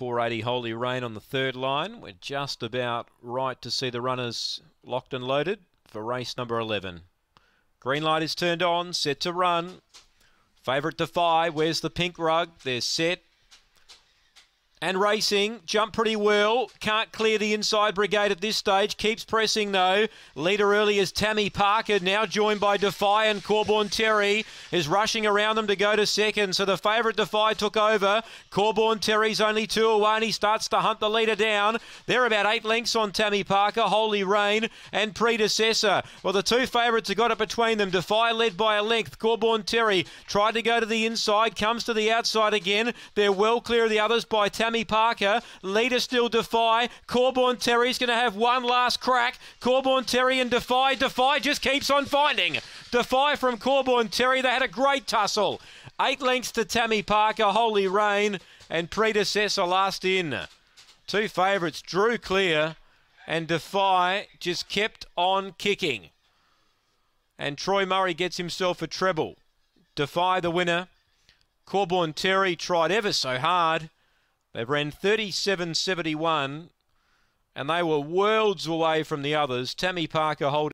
480 Holy Rain on the third line. We're just about right to see the runners locked and loaded for race number 11. Green light is turned on, set to run. Favourite to Where's the pink rug? They're set and racing. Jump pretty well. Can't clear the inside brigade at this stage. Keeps pressing though. Leader early is Tammy Parker, now joined by Defy and Corborn Terry, is rushing around them to go to second. So the favourite Defy took over. Corborn Terry's only two away and he starts to hunt the leader down. They're about eight lengths on Tammy Parker, Holy Rain, and predecessor. Well, the two favourites have got it between them. Defy led by a length. Corborn Terry tried to go to the inside, comes to the outside again. They're well clear of the others by Tammy. Sammy Parker. Leader still Defy. Corborn Terry's going to have one last crack. Corborn Terry and Defy. Defy just keeps on finding. Defy from Corborn Terry. They had a great tussle. Eight lengths to Tammy Parker. Holy Rain and predecessor last in. Two favourites drew clear and Defy just kept on kicking. And Troy Murray gets himself a treble. Defy the winner. Corborn Terry tried ever so hard They've ran 37.71 and they were worlds away from the others. Tammy Parker holding.